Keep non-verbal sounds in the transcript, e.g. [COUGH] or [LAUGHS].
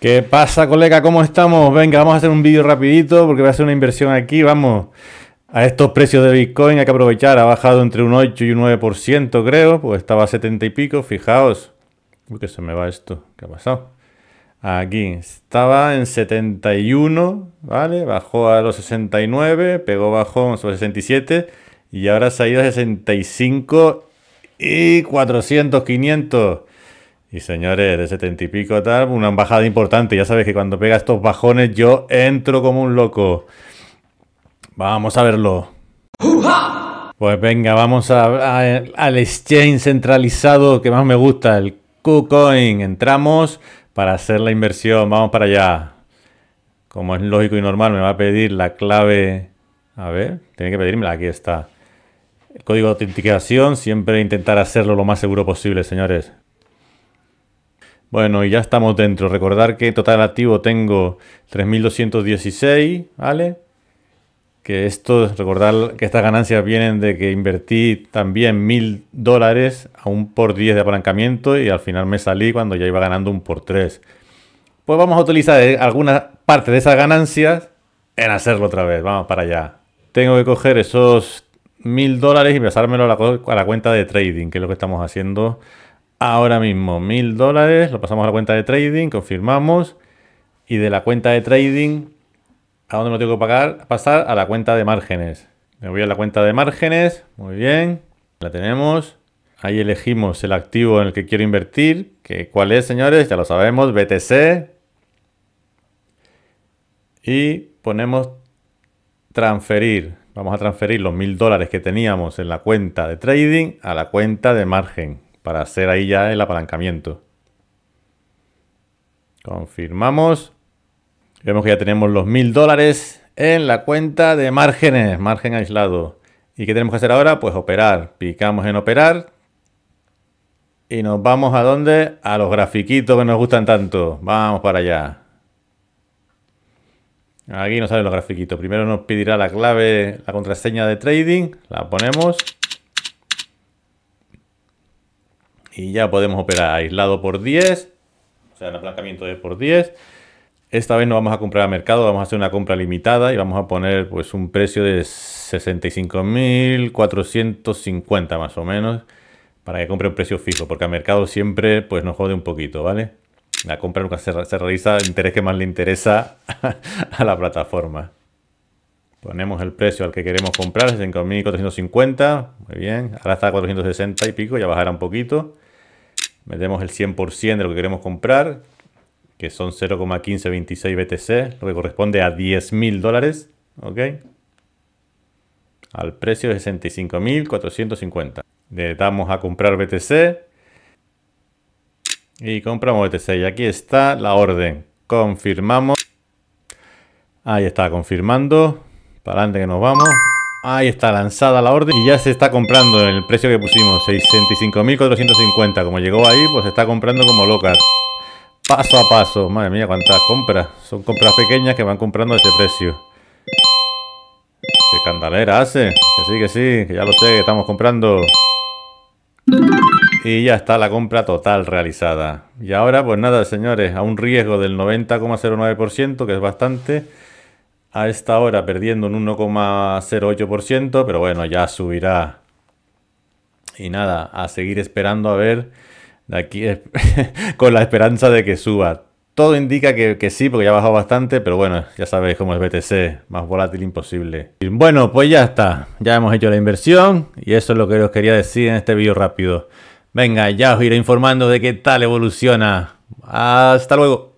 ¿Qué pasa, colega? ¿Cómo estamos? Venga, vamos a hacer un vídeo rapidito porque voy a hacer una inversión aquí, vamos. A estos precios de Bitcoin hay que aprovechar, ha bajado entre un 8 y un 9%, creo, pues estaba a 70 y pico, fijaos. Uy, que se me va esto, ¿qué ha pasado? Aquí, estaba en 71, ¿vale? Bajó a los 69, pegó bajo sobre 67 y ahora se ha ido a 65 y 400, 500. Y señores, de setenta y pico tal, una embajada importante. Ya sabes que cuando pega estos bajones yo entro como un loco. Vamos a verlo. Pues venga, vamos al exchange centralizado que más me gusta, el KuCoin. Entramos para hacer la inversión. Vamos para allá. Como es lógico y normal, me va a pedir la clave. A ver, tiene que pedírmela. Aquí está. El código de autenticación. Siempre intentar hacerlo lo más seguro posible, señores. Bueno, y ya estamos dentro. Recordar que total activo tengo 3.216, ¿vale? Que esto, recordar que estas ganancias vienen de que invertí también 1.000 dólares a un por 10 de apalancamiento y al final me salí cuando ya iba ganando un por 3. Pues vamos a utilizar eh, alguna parte de esas ganancias en hacerlo otra vez. Vamos para allá. Tengo que coger esos 1.000 dólares y pasármelo a la, a la cuenta de trading, que es lo que estamos haciendo ahora mismo mil dólares, lo pasamos a la cuenta de trading, confirmamos y de la cuenta de trading, ¿a dónde me tengo que pagar? pasar? A la cuenta de márgenes. Me voy a la cuenta de márgenes, muy bien, la tenemos. Ahí elegimos el activo en el que quiero invertir, que cuál es, señores, ya lo sabemos, BTC. Y ponemos transferir. Vamos a transferir los mil dólares que teníamos en la cuenta de trading a la cuenta de margen para hacer ahí ya el apalancamiento. Confirmamos. Vemos que ya tenemos los mil dólares en la cuenta de márgenes, margen aislado. ¿Y qué tenemos que hacer ahora? Pues operar. Picamos en operar. Y nos vamos a dónde? A los grafiquitos que nos gustan tanto. Vamos para allá. Aquí nos salen los grafiquitos. Primero nos pedirá la clave, la contraseña de trading. La ponemos y ya podemos operar aislado por 10, o sea, el aplancamiento de por 10. Esta vez no vamos a comprar a mercado, vamos a hacer una compra limitada y vamos a poner pues un precio de 65.450 más o menos para que compre un precio fijo, porque a mercado siempre pues nos jode un poquito, ¿vale? La compra nunca se, realiza el interés que más le interesa [LAUGHS] a la plataforma. Ponemos el precio al que queremos comprar, 65.450 muy bien. Ahora está a 460 y pico, ya bajará un poquito. Metemos el 100% de lo que queremos comprar, que son 0,1526 BTC, lo que corresponde a 10.000 mil dólares, ¿ok? Al precio de 65.450. Le damos a comprar BTC. Y compramos BTC. Y aquí está la orden. Confirmamos. Ahí está, confirmando. Para adelante que nos vamos. Ahí está lanzada la orden y ya se está comprando en el precio que pusimos, 65.450. Como llegó ahí, pues se está comprando como loca. Paso a paso. Madre mía, cuántas compras. Son compras pequeñas que van comprando a ese precio. Qué candalera hace. Que sí, que sí, que ya lo sé, que estamos comprando. Y ya está la compra total realizada. Y ahora, pues nada, señores, a un riesgo del 90,09%, que es bastante a esta hora perdiendo un 1,08%, pero bueno, ya subirá. Y nada, a seguir esperando a ver de aquí eh, [LAUGHS] con la esperanza de que suba. Todo indica que, que, sí, porque ya ha bajado bastante, pero bueno, ya sabéis cómo es BTC, más volátil imposible. Bueno, pues ya está, ya hemos hecho la inversión y eso es lo que os quería decir en este vídeo rápido. Venga, ya os iré informando de qué tal evoluciona. Hasta luego.